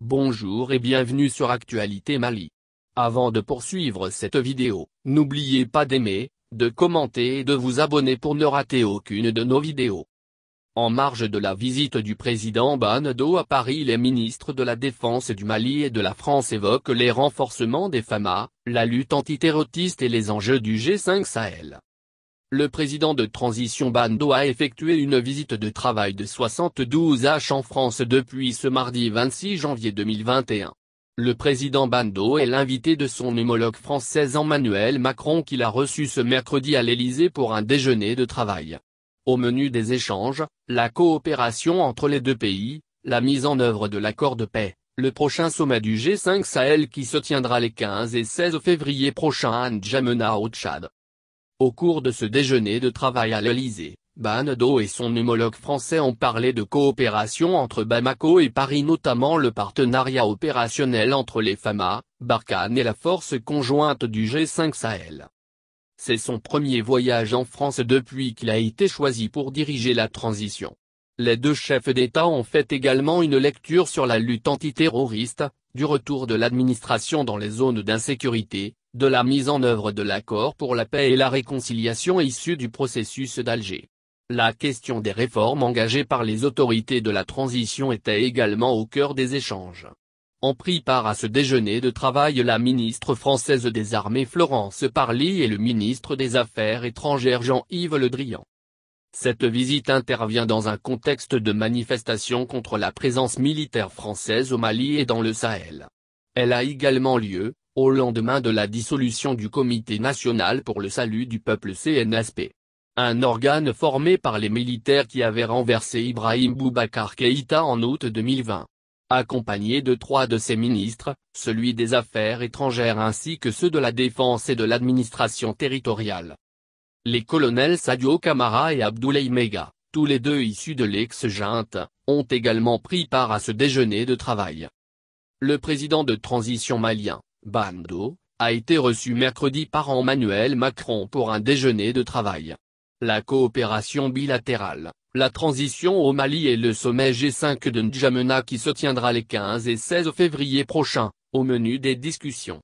Bonjour et bienvenue sur Actualité Mali. Avant de poursuivre cette vidéo, n'oubliez pas d'aimer, de commenter et de vous abonner pour ne rater aucune de nos vidéos. En marge de la visite du président Banado à Paris les ministres de la Défense du Mali et de la France évoquent les renforcements des FAMA, la lutte antiterroriste et les enjeux du G5 Sahel le président de transition Bando a effectué une visite de travail de 72 H en France depuis ce mardi 26 janvier 2021. Le président Bando est l'invité de son homologue français Emmanuel Macron qu'il a reçu ce mercredi à l'Élysée pour un déjeuner de travail. Au menu des échanges, la coopération entre les deux pays, la mise en œuvre de l'accord de paix, le prochain sommet du G5 Sahel qui se tiendra les 15 et 16 février prochain à N'Djamena au Tchad. Au cours de ce déjeuner de travail à l'Elysée, Banado et son homologue français ont parlé de coopération entre Bamako et Paris notamment le partenariat opérationnel entre les FAMA, Barkhane et la force conjointe du G5 Sahel. C'est son premier voyage en France depuis qu'il a été choisi pour diriger la transition. Les deux chefs d'État ont fait également une lecture sur la lutte antiterroriste, du retour de l'administration dans les zones d'insécurité, de la mise en œuvre de l'accord pour la paix et la réconciliation issu du processus d'Alger. La question des réformes engagées par les autorités de la transition était également au cœur des échanges. En pris part à ce déjeuner de travail la ministre française des armées Florence Parly et le ministre des Affaires étrangères Jean-Yves Le Drian. Cette visite intervient dans un contexte de manifestation contre la présence militaire française au Mali et dans le Sahel. Elle a également lieu, au lendemain de la dissolution du Comité national pour le salut du peuple CNSP. Un organe formé par les militaires qui avaient renversé Ibrahim Boubacar Keïta en août 2020. Accompagné de trois de ses ministres, celui des Affaires étrangères ainsi que ceux de la Défense et de l'administration territoriale. Les colonels Sadio Camara et Abdoulaye Mega, tous les deux issus de l'ex-junte, ont également pris part à ce déjeuner de travail. Le président de transition malien, Bando, a été reçu mercredi par Emmanuel Macron pour un déjeuner de travail. La coopération bilatérale, la transition au Mali et le sommet G5 de N'Djamena qui se tiendra les 15 et 16 février prochains, au menu des discussions.